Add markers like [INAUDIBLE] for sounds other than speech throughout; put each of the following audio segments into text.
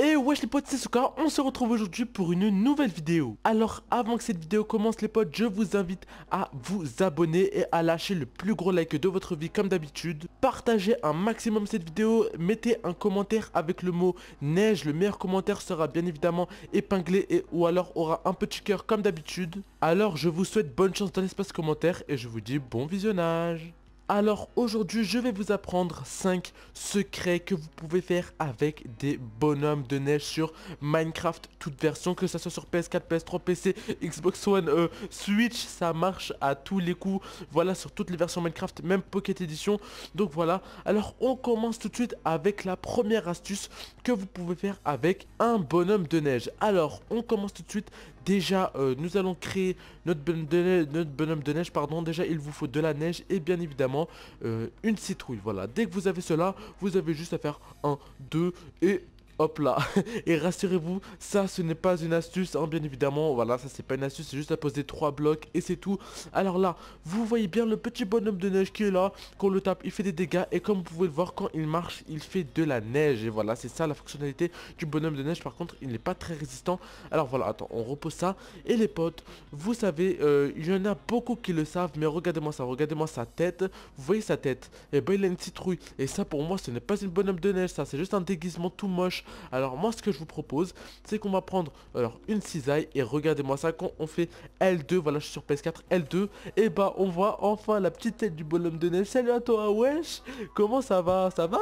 Et wesh les potes c'est cas, on se retrouve aujourd'hui pour une nouvelle vidéo Alors avant que cette vidéo commence les potes je vous invite à vous abonner et à lâcher le plus gros like de votre vie comme d'habitude Partagez un maximum cette vidéo, mettez un commentaire avec le mot neige Le meilleur commentaire sera bien évidemment épinglé et ou alors aura un petit cœur comme d'habitude Alors je vous souhaite bonne chance dans l'espace commentaire et je vous dis bon visionnage alors aujourd'hui je vais vous apprendre 5 secrets que vous pouvez faire avec des bonhommes de neige sur Minecraft toute version que ça soit sur PS4, PS3, PC, Xbox One, euh, Switch ça marche à tous les coups voilà sur toutes les versions Minecraft même Pocket Edition donc voilà alors on commence tout de suite avec la première astuce que vous pouvez faire avec un bonhomme de neige alors on commence tout de suite Déjà, euh, nous allons créer notre bonhomme, de neige, pardon. Déjà, il vous faut de la neige et bien évidemment euh, une citrouille. Voilà, dès que vous avez cela, vous avez juste à faire 1, 2 et hop là [LAUGHS] et rassurez-vous ça ce n'est pas une astuce hein. bien évidemment voilà ça c'est pas une astuce c'est juste à poser trois blocs et c'est tout alors là vous voyez bien le petit bonhomme de neige qui est là quand le tape il fait des dégâts et comme vous pouvez le voir quand il marche il fait de la neige et voilà c'est ça la fonctionnalité du bonhomme de neige par contre il n'est pas très résistant alors voilà attends on repose ça et les potes vous savez euh, il y en a beaucoup qui le savent mais regardez-moi ça regardez-moi sa tête vous voyez sa tête et eh ben il a une citrouille et ça pour moi ce n'est pas une bonhomme de neige ça c'est juste un déguisement tout moche alors moi ce que je vous propose c'est qu'on va prendre alors une cisaille et regardez-moi ça quand on fait L2 voilà je suis sur PS4 L2 et bah on voit enfin la petite tête du bonhomme de neige Salut à toi wesh Comment ça va Ça va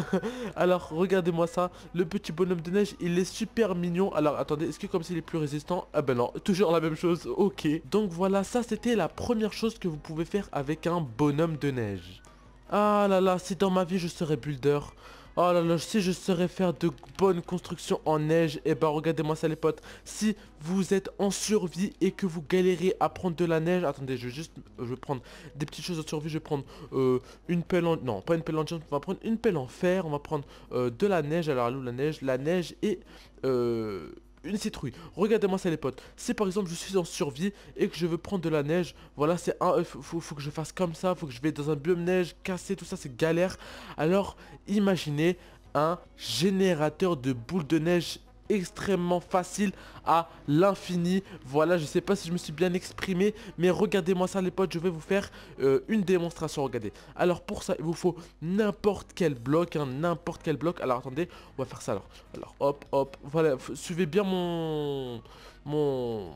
[LAUGHS] Alors regardez-moi ça le petit bonhomme de neige il est super mignon Alors attendez est-ce que comme s'il est plus résistant Ah ben non toujours la même chose [LAUGHS] ok Donc voilà ça c'était la première chose que vous pouvez faire avec un bonhomme de neige ah là là, si dans ma vie je serais builder, Oh là là, si je saurais faire de bonnes constructions en neige, et eh ben, regardez-moi ça les potes. Si vous êtes en survie et que vous galérez à prendre de la neige, attendez, je vais juste, euh, je vais prendre des petites choses de survie, je vais prendre euh, une pelle en, non pas une pelle en on va prendre une pelle en fer, on va prendre euh, de la neige, alors la neige, la neige et une citrouille. Regardez-moi ça les potes. Si par exemple je suis en survie et que je veux prendre de la neige, voilà c'est un... Euh, faut, faut, que je fasse comme ça, faut que je vais dans un biome neige, casser, tout ça c'est galère. Alors imaginez un générateur de boules de neige extrêmement facile à l'infini Voilà je sais pas si je me suis bien exprimé Mais regardez moi ça les potes je vais vous faire euh, une démonstration regardez Alors pour ça il vous faut n'importe quel bloc hein, N'importe quel bloc Alors attendez on va faire ça alors Alors hop hop voilà suivez bien mon mon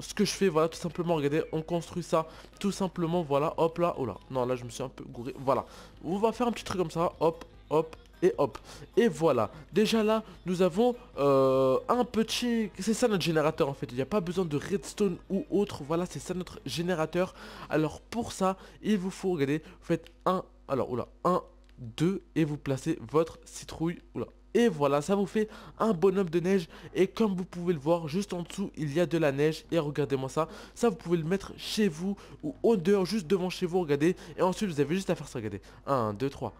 ce que je fais voilà tout simplement regardez on construit ça tout simplement voilà hop là oh là non là je me suis un peu gouré voilà on va faire un petit truc comme ça hop hop et hop. Et voilà. Déjà là, nous avons euh, un petit... C'est ça notre générateur en fait. Il n'y a pas besoin de redstone ou autre. Voilà, c'est ça notre générateur. Alors pour ça, il vous faut, regarder. vous faites un... Alors, oula, un, deux, et vous placez votre citrouille. Oula, et voilà, ça vous fait un bonhomme de neige. Et comme vous pouvez le voir, juste en dessous, il y a de la neige. Et regardez-moi ça. Ça, vous pouvez le mettre chez vous ou en dehors, juste devant chez vous, regardez. Et ensuite, vous avez juste à faire ça, regardez. 1, 2, 3.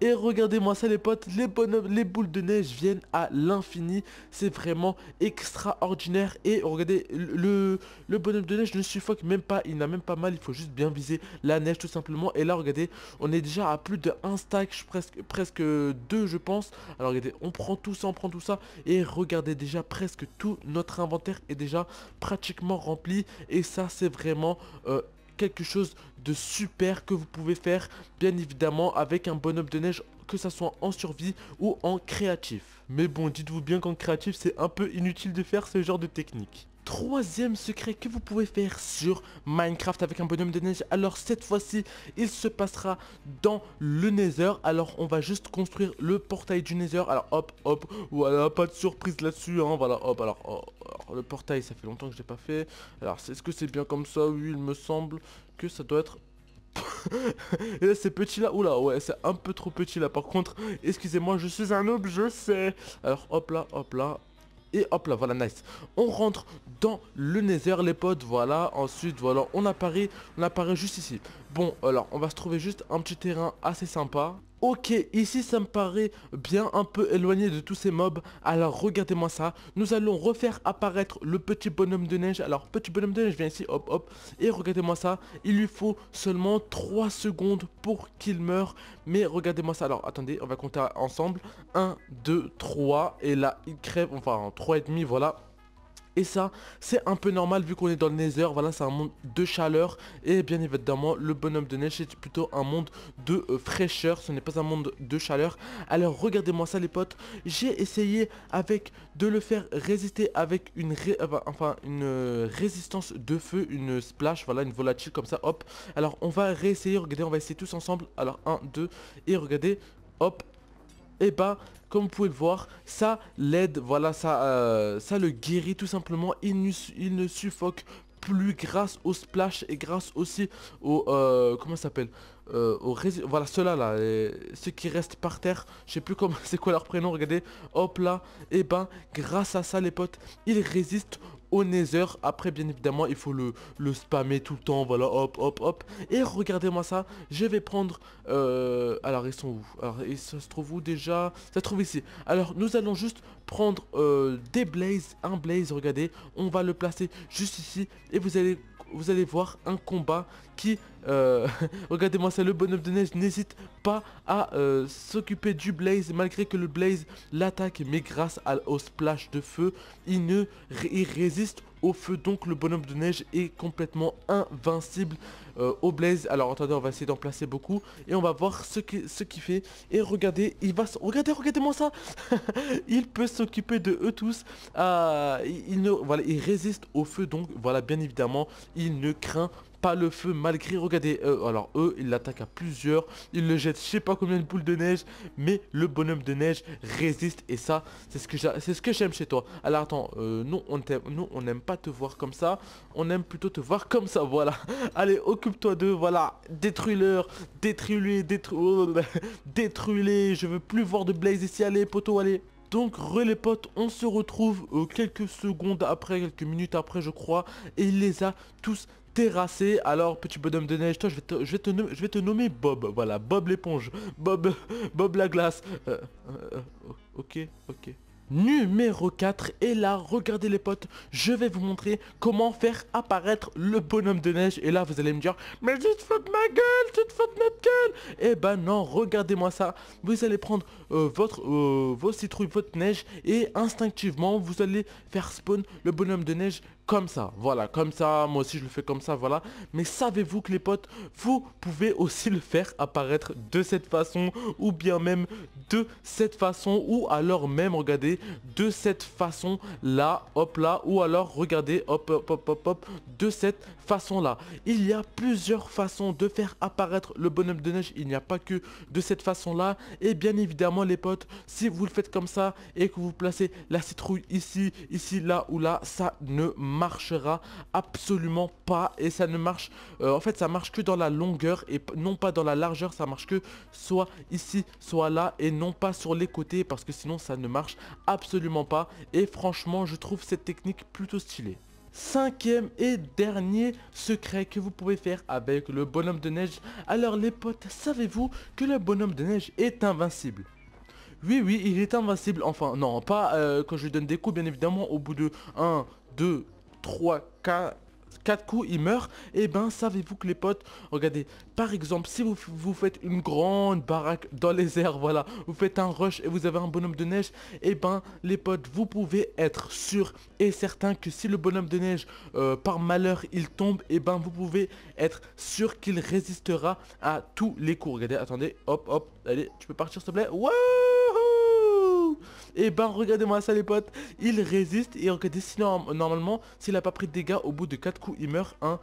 Et regardez-moi ça les potes, les les boules de neige viennent à l'infini. C'est vraiment extraordinaire. Et regardez, le, le bonhomme de neige ne suffoque même pas. Il n'a même pas mal, il faut juste bien viser la neige tout simplement. Et là, regardez, on est déjà à plus de 1 stack, presque, presque 2 je pense. Alors regardez, on prend tout ça, on prend tout ça. Et regardez déjà, presque tout notre inventaire est déjà pratiquement rempli. Et ça, c'est vraiment... Euh, quelque chose de super que vous pouvez faire bien évidemment avec un bonhomme de neige que ça soit en survie ou en créatif. Mais bon, dites-vous bien qu'en créatif, c'est un peu inutile de faire ce genre de technique troisième secret que vous pouvez faire sur Minecraft avec un bonhomme de neige. Alors cette fois-ci, il se passera dans le Nether. Alors on va juste construire le portail du Nether. Alors hop, hop, voilà, pas de surprise là-dessus. Hein. voilà, hop, oh, alors, le portail, ça fait longtemps que je l'ai pas fait. Alors est-ce que c'est bien comme ça Oui, il me semble que ça doit être [LAUGHS] et là c'est petit là, oula ouais c'est un peu trop petit là par contre Excusez moi je suis un homme, je sais Alors hop là hop là et hop là voilà nice on rentre dans le nether les potes voilà ensuite voilà on apparaît on apparaît juste ici bon alors on va se trouver juste un petit terrain assez sympa Ok, ici ça me paraît bien un peu éloigné de tous ces mobs, alors regardez-moi ça. Nous allons refaire apparaître le petit bonhomme de neige. Alors, petit bonhomme de neige, viens ici, hop, hop. Et regardez-moi ça, il lui faut seulement 3 secondes pour qu'il meure. Mais regardez-moi ça, alors attendez, on va compter ensemble. 1, 2, 3, et là il crève, enfin demi voilà. Et ça, c'est un peu normal vu qu'on est dans le Nether. Voilà, c'est un monde de chaleur. Et bien évidemment, le bonhomme de neige, c'est plutôt un monde de euh, fraîcheur. Ce n'est pas un monde de chaleur. Alors, regardez-moi ça, les potes. J'ai essayé avec de le faire résister avec une, euh, bah, euh, résistance de feu, une splash, voilà, une volatile comme ça. Hop. Alors, on va réessayer. Regardez, on va essayer tous ensemble. Alors, 1, 2. Et regardez, hop et eh ben comme vous pouvez le voir ça l'aide voilà ça euh, ça le guérit tout simplement il ne, il ne suffoque plus grâce au splash et grâce aussi au euh, comment ça s'appelle euh, au voilà ceux-là ceux qui restent par terre, je sais plus comment [LAUGHS] c'est quoi leur prénom, regardez, hop là, et eh ben grâce à ça les potes, ils résistent nether après bien évidemment il faut le, le spammer tout le temps voilà hop hop hop et regardez moi ça je vais prendre euh, alors ils sont où alors ça se trouve où déjà ça se trouve ici alors nous allons juste prendre euh, des blazes un blaze regardez on va le placer juste ici et vous allez vous allez voir un combat qui... Euh, [LAUGHS] regardez-moi ça, le bonhomme de neige n'hésite pas à euh, s'occuper du Blaze malgré que le Blaze l'attaque mais grâce au splash de feu, il ne il résiste au feu. Donc le bonhomme de neige est complètement invincible euh, au blaze. Alors attendez, on va essayer d'en placer beaucoup. Et on va voir ce qu'il ce qui fait. Et regardez, il va... Regardez, regardez-moi ça [LAUGHS] Il peut s'occuper de eux tous. Ah, il, ne, voilà, il résiste au feu. Donc voilà, bien évidemment, il ne craint pas le feu malgré, regardez, euh, alors eux, ils l'attaquent à plusieurs, ils le jettent je sais pas combien de boules de neige, mais le bonhomme de neige résiste et ça, c'est ce que c'est ce que j'aime chez toi. Alors attends, euh, nous on on n'aime pas te voir comme ça, on aime plutôt te voir comme ça, voilà. [LAUGHS] Allez, occupe-toi d'eux, voilà, détruis-leur, détruis lui [LAUGHS] détruis-les, je veux plus voir de Blaze ici, allez poteau, allez donc les potes, on se retrouve euh, quelques secondes après, quelques minutes après je crois, et il les a tous alors petit bonhomme de neige, toi je vais te, je vais te, nommer, je vais te nommer Bob. Voilà, Bob l'éponge. Bob, [LAUGHS] Bob la glace. Euh, euh, euh, ok, ok. Numéro 4 et là regardez les potes je vais vous montrer comment faire apparaître le bonhomme de neige et là vous allez me dire mais tu te fous de ma gueule tu te fous notre gueule et eh ben non regardez moi ça vous allez prendre votre vos citrouilles votre neige et instinctivement vous allez faire spawn le bonhomme de neige comme ça, voilà, comme ça, moi aussi je le fais comme ça, voilà. Mais savez-vous que les potes, vous pouvez aussi le faire apparaître de cette façon, ou bien même de cette façon, ou alors même, regardez, de cette façon là, hop là, ou alors regardez, hop, hop, hop, hop, hop, de cette façon là. Il y a plusieurs façons de faire apparaître le bonhomme de neige, il n'y a pas que de cette façon là. Et bien évidemment les potes, si vous le faites comme ça, et que vous placez la citrouille ici, ici, là ou là, ça ne marche marchera absolument pas et ça ne marche, euh, en fait ça marche que dans la longueur et non pas dans la largeur, ça marche que soit ici, soit là et non pas sur les côtés parce que sinon ça ne marche absolument pas et franchement je trouve cette technique plutôt stylée. Cinquième et dernier secret que vous pouvez faire avec le bonhomme de neige. Alors les potes, savez-vous que le bonhomme de neige est invincible Oui, oui, il est invincible. Enfin, non, pas euh, quand je lui donne des coups, bien évidemment, au bout de 1, 2, 3, 4, coups, il meurt. Et eh ben, savez-vous que les potes, regardez, par exemple, si vous, vous faites une grande baraque dans les airs, voilà, vous faites un rush et vous avez un bonhomme de neige, et eh ben, les potes, vous pouvez être sûr et certain que si le bonhomme de neige, euh, par malheur, il tombe, et eh ben, vous pouvez être sûr qu'il résistera à tous les coups. Regardez, attendez, hop, hop, allez, tu peux partir s'il te plaît. Ouais et eh ben regardez-moi ça les potes, il résiste et regardez sinon normalement s'il n'a pas pris de dégâts au bout de 4 coups il meurt 1,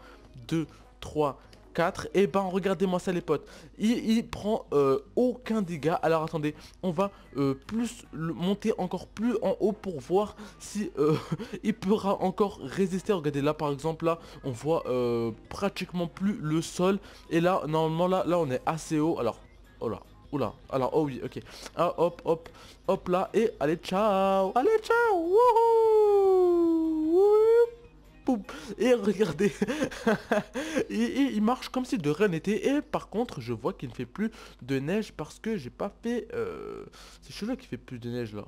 2, 3, 4 Et ben regardez-moi ça les potes Il, prend euh, aucun dégât Alors attendez on va euh, plus monter encore plus en haut pour voir si euh, [LAUGHS] il pourra encore résister Regardez là par exemple là on voit pratiquement plus le sol Et là normalement là, là on est assez haut Alors oh là Oula, alors, oh oui, ok. Ah, hop, hop, hop là, et allez, ciao Allez, ciao et regardez, [LAUGHS] il, marche comme si de rien n'était. Et par contre, je vois qu'il ne fait plus de neige parce que j'ai pas fait... Euh... C'est celui-là qui fait plus de neige là.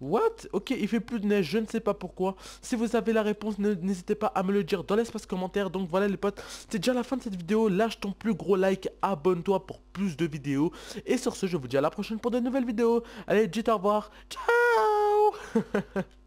What Ok, il fait plus de neige, je ne sais pas pourquoi. Si vous avez la réponse, n'hésitez pas à me le dire dans l'espace commentaire. Donc voilà les potes, c'est déjà la fin de cette vidéo. Lâche ton plus gros like, abonne-toi pour plus de vidéos. Et sur ce, je vous dis à la prochaine pour de nouvelles vidéos. Allez, dites au revoir. Ciao [LAUGHS]